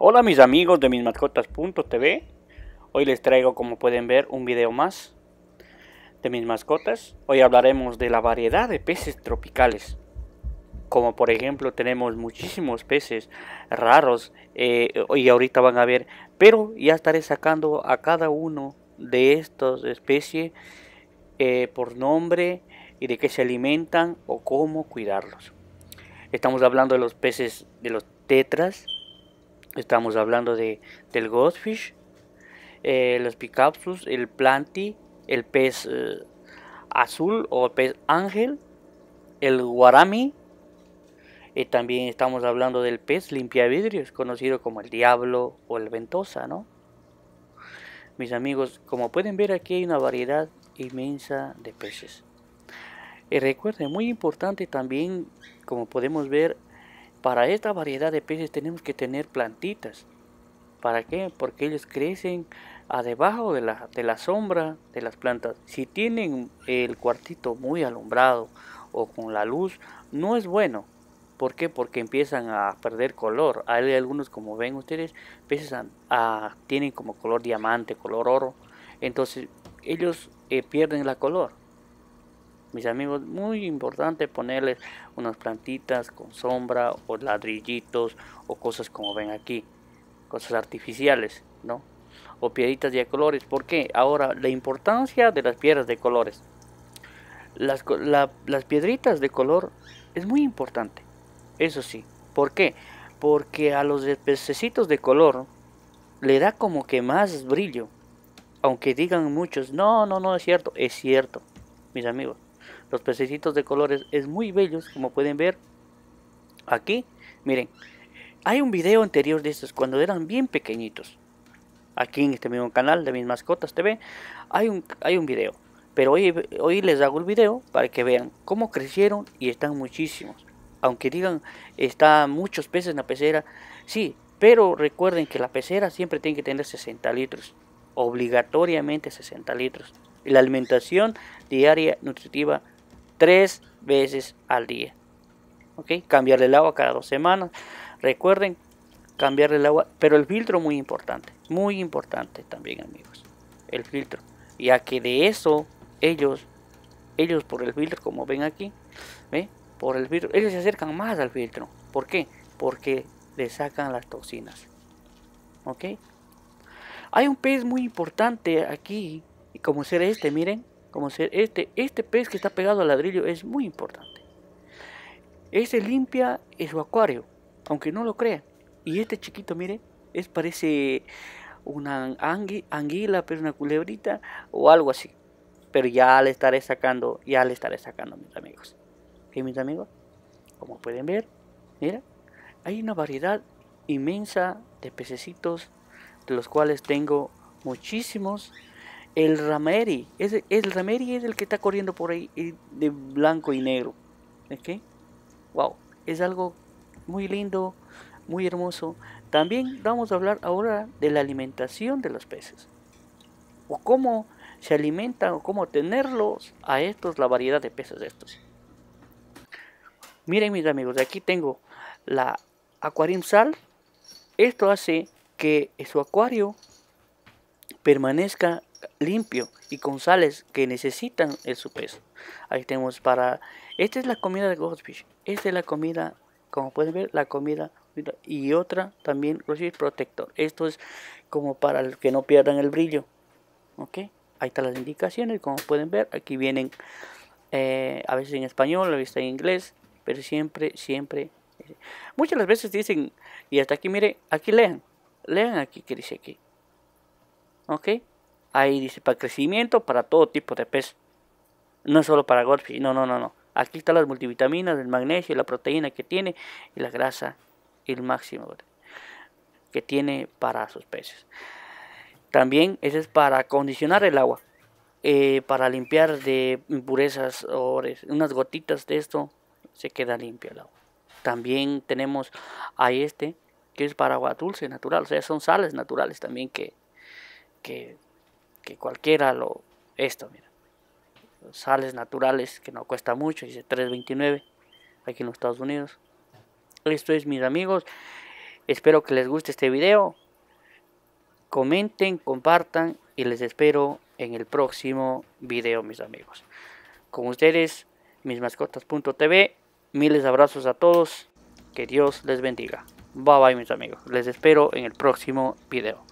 Hola mis amigos de mismascotas.tv Hoy les traigo como pueden ver un video más de mis mascotas Hoy hablaremos de la variedad de peces tropicales Como por ejemplo tenemos muchísimos peces raros eh, Y ahorita van a ver Pero ya estaré sacando a cada uno de estas especies eh, por nombre y de qué se alimentan o cómo cuidarlos Estamos hablando de los peces de los tetras Estamos hablando de, del Ghostfish, eh, los Picapsus, el Planti, el pez eh, azul o pez ángel, el Guarami. Y también estamos hablando del pez es conocido como el Diablo o el Ventosa, ¿no? Mis amigos, como pueden ver aquí hay una variedad inmensa de peces. Y recuerden, muy importante también, como podemos ver, para esta variedad de peces tenemos que tener plantitas. ¿Para qué? Porque ellos crecen debajo de la, sombra de las plantas. Si tienen el cuartito muy alumbrado o con la luz, no es bueno. ¿Por qué? Porque empiezan a perder color. Hay algunos, como ven ustedes, peces tienen como color diamante, color oro. Entonces ellos eh, pierden la color mis amigos, muy importante ponerles unas plantitas con sombra o ladrillitos o cosas como ven aquí, cosas artificiales, ¿no? O piedritas de colores. ¿Por qué? Ahora, la importancia de las piedras de colores. Las, las piedritas de color es muy importante, eso sí. ¿Por qué? Porque a los pececitos de color le da como que más brillo. Aunque digan muchos, no, no, no es cierto, es cierto, mis amigos los pececitos de colores es muy bellos como pueden ver aquí miren hay un video anterior de estos cuando eran bien pequeñitos aquí en este mismo canal de mis mascotas tv hay un hay un video pero hoy, hoy les hago el video para que vean cómo crecieron y están muchísimos aunque digan están muchos peces en la pecera sí pero recuerden que la pecera siempre tiene que tener 60 litros obligatoriamente 60 litros la alimentación diaria nutritiva tres veces al día. ¿Ok? Cambiarle el agua cada dos semanas. Recuerden, cambiarle el agua. Pero el filtro muy importante. Muy importante también, amigos. El filtro. Ya que de eso ellos, ellos por el filtro, como ven aquí, ¿ve? por el filtro, ellos se acercan más al filtro. ¿Por qué? Porque le sacan las toxinas. ¿Ok? Hay un pez muy importante aquí y como ser este, miren, como ser este, este pez que está pegado al ladrillo es muy importante. Este limpia su acuario, aunque no lo crean. Y este chiquito, miren, es parece una anguila, pero una culebrita o algo así. Pero ya le estaré sacando, ya le estaré sacando, mis amigos. ¿Qué, mis amigos? Como pueden ver, mira, hay una variedad inmensa de pececitos, de los cuales tengo muchísimos el Rameri. Es, el Rameri es el que está corriendo por ahí eh, de blanco y negro. Wow. Es algo muy lindo, muy hermoso. También vamos a hablar ahora de la alimentación de los peces. O cómo se alimentan o cómo tenerlos a estos, la variedad de peces de estos. Miren mis amigos, aquí tengo la acuarium Sal. Esto hace que su acuario permanezca limpio y con sales que necesitan el su peso. Ahí tenemos para... Esta es la comida de Goldfish. Esta es la comida, como pueden ver, la comida y otra también Goldfish Protector. Esto es como para que no pierdan el brillo. ¿Ok? Ahí están las indicaciones, como pueden ver. Aquí vienen eh, a veces en español, a veces en inglés, pero siempre, siempre. Eh, muchas veces dicen, y hasta aquí, mire, aquí lean, lean aquí que dice aquí. ¿Ok? Ahí dice, para crecimiento, para todo tipo de pez. No solo para goldfish, no, no, no, no. Aquí están las multivitaminas, el magnesio, la proteína que tiene y la grasa, el máximo que tiene para sus peces. También ese es para acondicionar el agua, eh, para limpiar de impurezas o unas gotitas de esto se queda limpio el agua. También tenemos a este que es para agua dulce natural, o sea, son sales naturales también que, que que cualquiera lo... Esto, mira. Sales naturales que no cuesta mucho, dice 3.29 aquí en los Estados Unidos. Esto es mis amigos. Espero que les guste este video. Comenten, compartan y les espero en el próximo video, mis amigos. Con ustedes, mismascotas.tv. Miles de abrazos a todos. Que Dios les bendiga. Bye bye, mis amigos. Les espero en el próximo video.